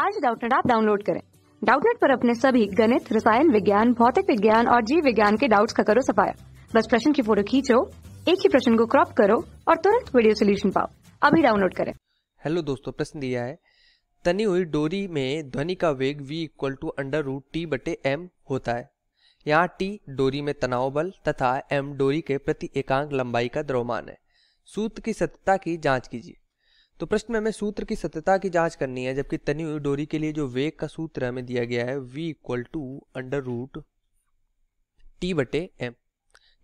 आज डाउटनेट आप डाउनलोड करें डाउटनेट पर अपने सभी गणित रसायन विज्ञान भौतिक विज्ञान और जीव विज्ञान के डाउट्स का करो सफाया बस प्रश्न की फोटो खींचो एक ही प्रश्न को क्रॉप करो और तुरंत वीडियो सोल्यूशन पाओ अभी डाउनलोड करें हेलो दोस्तों प्रश्न दिया है तनी हुई डोरी में ध्वनि का वेग v equal to under root T बटे एम होता है यहाँ टी डोरी में तनाव बल तथा एम डोरी के प्रति एकांक लंबाई का द्रव्यमान है सूत्र की सत्यता की जांच कीजिए तो प्रश्न में हमें सूत्र की सत्यता की जांच करनी है जबकि तनी हुई डोरी के लिए जो वेग का सूत्र हमें दिया गया है v equal to under root T बटे एम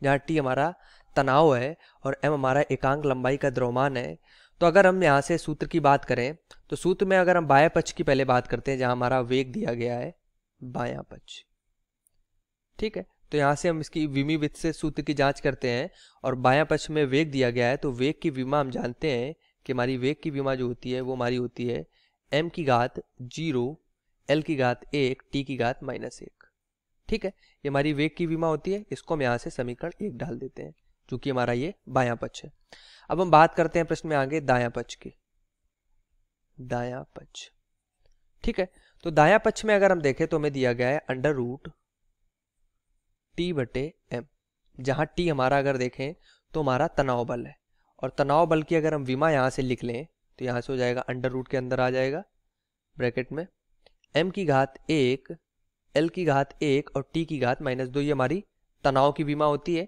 जहाँ टी हमारा तनाव है और एम हमारा एकांक लंबाई का द्रोमान है तो अगर हम यहाँ से सूत्र की बात करें तो सूत्र में अगर हम बाया पक्ष की पहले बात करते हैं जहाँ हमारा वेग दिया गया है बाया पक्ष ठीक है तो यहाँ से हम इसकी विमी वित्त से सूत्र की जांच करते हैं और बाया पक्ष में वेग दिया गया है तो वेग की विमा हम जानते हैं कि हमारी वेग की बीमा जो होती है वो हमारी होती है एम की घात जीरो एल की घात एक टी की घात माइनस एक ठीक है ये हमारी वेग की बीमा होती है इसको हम यहाँ से समीकरण एक डाल देते हैं चूंकि हमारा ये बाया पक्ष है अब हम बात करते हैं प्रश्न में आगे दाया पक्ष की दाया पक्ष ठीक है तो दाया पक्ष में अगर हम देखें तो हमें दिया गया है अंडर रूट टी बटे एम जहां टी हमारा अगर देखें तो हमारा तनाव बल है और तनाव बल की अगर हम विमा यहाँ से लिख लें तो यहाँ से हो जाएगा अंडर रूट के अंदर आ जाएगा ब्रैकेट में एम की घात एक एल की घात एक और टी की घात माइनस दो ये हमारी तनाव की बीमा होती है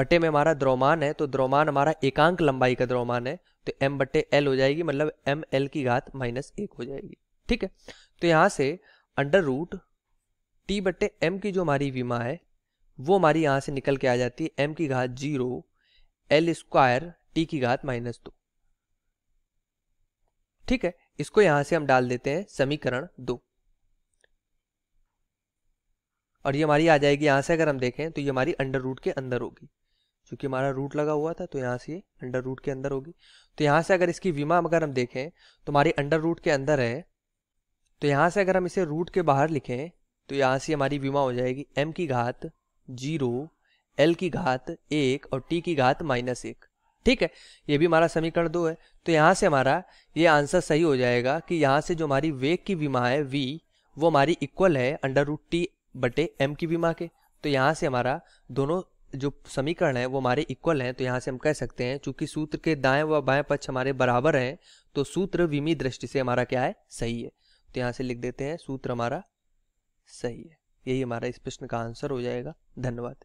बटे में हमारा द्रोमान है तो द्रोमान हमारा एकांक लंबाई का द्रोमान है तो एम बटे एल हो जाएगी मतलब एम एल की घात माइनस एक हो जाएगी ठीक है तो यहाँ से अंडर रूट टी बटे एम की जो हमारी बीमा है वो हमारी यहाँ से निकल के आ जाती है एम की घात जीरो एल स्क्वायर टी की घात माइनस दो ठीक है इसको यहां से हम डाल देते हैं समीकरण दो और ये हमारी आ जाएगी यहां से अगर हम देखें तो ये हमारी अंडर रूट के अंदर होगी क्योंकि हमारा रूट लगा हुआ था तो यहां से ये अंडर रूट के अंदर होगी तो यहां से अगर इसकी विमा अगर हम देखें तो हमारी अंडर रूट के अंदर है तो यहां से अगर हम इसे रूट के बाहर लिखें तो यहां से हमारी विमा हो जाएगी एम की घात जीरो एल की घात एक और टी की घात माइनस एक ठीक है ये भी हमारा समीकरण दो है तो यहाँ से हमारा ये आंसर सही हो जाएगा कि यहाँ से जो हमारी वेग की विमा है वी वो हमारी इक्वल है अंडर रूट टी बटे एम की विमा के तो यहाँ से हमारा दोनों जो समीकरण है वो हमारे इक्वल हैं तो यहाँ से हम कह सकते हैं चूंकि सूत्र के दाएं व बाएं पक्ष हमारे बराबर हैं तो सूत्र विमी दृष्टि से हमारा क्या है सही है तो यहाँ से लिख देते हैं सूत्र हमारा सही है यही हमारा इस प्रश्न का आंसर हो जाएगा धन्यवाद